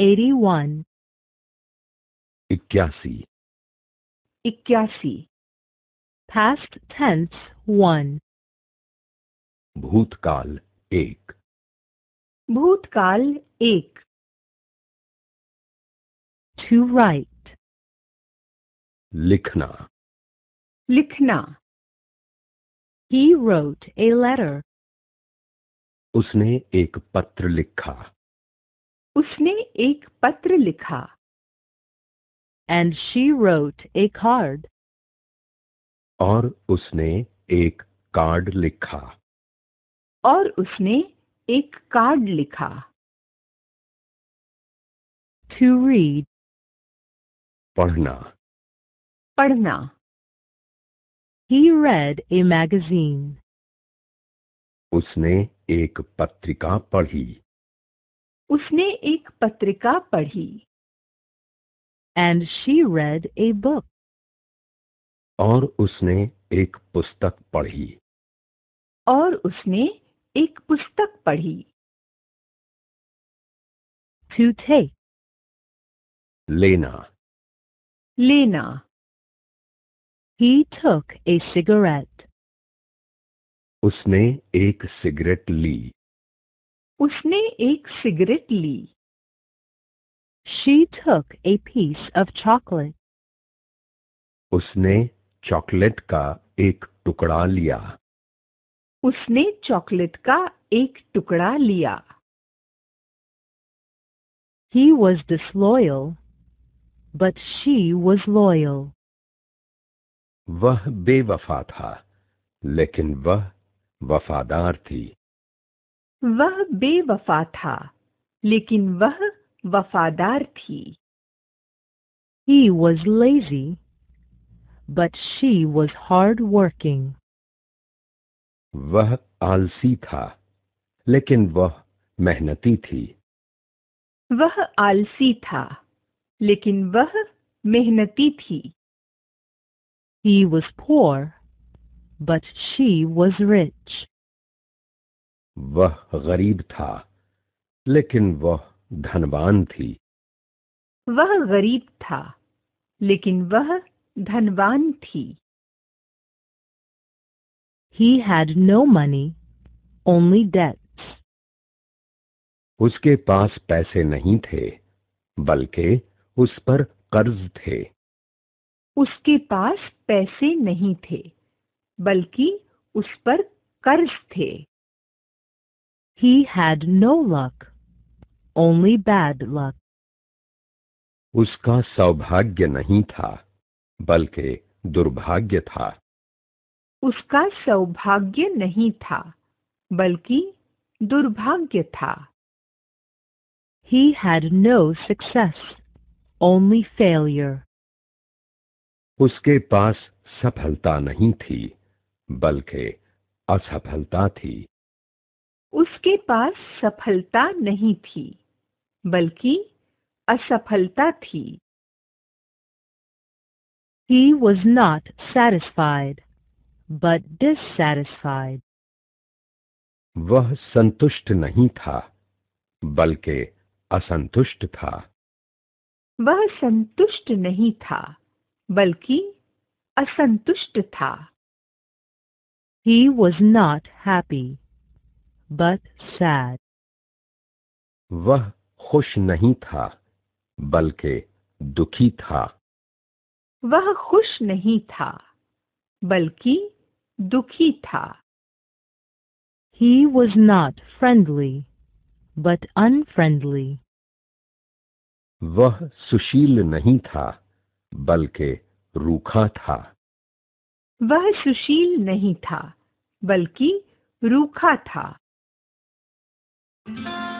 81 इक्यासी इक्यासी past tense 1 भूतकाल एक भूतकाल एक to write लिखना लिखना he wrote a letter उसने एक पत्र लिखा उसने एक पत्र लिखा and she wrote a card और उसने एक कार्ड लिखा और उसने एक कार्ड लिखा टू रीड पढ़ना पढ़ना ही रेड ए मैगजीन उसने एक पत्रिका पढ़ी उसने एक पत्रिका पढ़ी and she read a book और उसने एक पुस्तक पढ़ी और उसने एक पुस्तक पढ़ी टू थे लेना लेना ही थक ए सिगरेट उसने एक सिगरेट ली उसने एक सिगरेट ली She took a piece of chocolate. उसने चॉकलेट का एक टुकड़ा लिया उसने चॉकलेट का एक टुकड़ा लिया He was disloyal, but she was loyal. वह बेवफा था लेकिन वह वफादार थी वह बेवफा था लेकिन वह वफादार थी He was lazy, but she was hard वह आलसी था लेकिन वह मेहनती थी वह आलसी था लेकिन वह मेहनती थी He was poor, but she was rich. वह गरीब था लेकिन वह धनवान थी वह गरीब था लेकिन वह धनवान थी He had no money, only debts. उसके पास पैसे नहीं थे बल्कि उस पर कर्ज थे उसके पास पैसे नहीं थे बल्कि उस पर कर्ज थे He had no luck, only bad luck. उसका सौभाग्य नहीं था बल्कि दुर्भाग्य था उसका सौभाग्य नहीं था बल्कि दुर्भाग्य था He had no success, only failure. उसके पास सफलता नहीं थी बल्कि असफलता थी उसके पास सफलता नहीं थी बल्कि असफलता थी He was not satisfied, but dissatisfied. वह संतुष्ट नहीं था बल्कि असंतुष्ट था वह संतुष्ट नहीं था बल्कि असंतुष्ट था He was not happy, but sad. वह खुश नहीं था बल्कि दुखी था वह खुश नहीं था बल्कि दुखी था He was not friendly but unfriendly. वह सुशील नहीं था बल्कि रूखा था वह सुशील नहीं था बल्कि रूखा था Bye.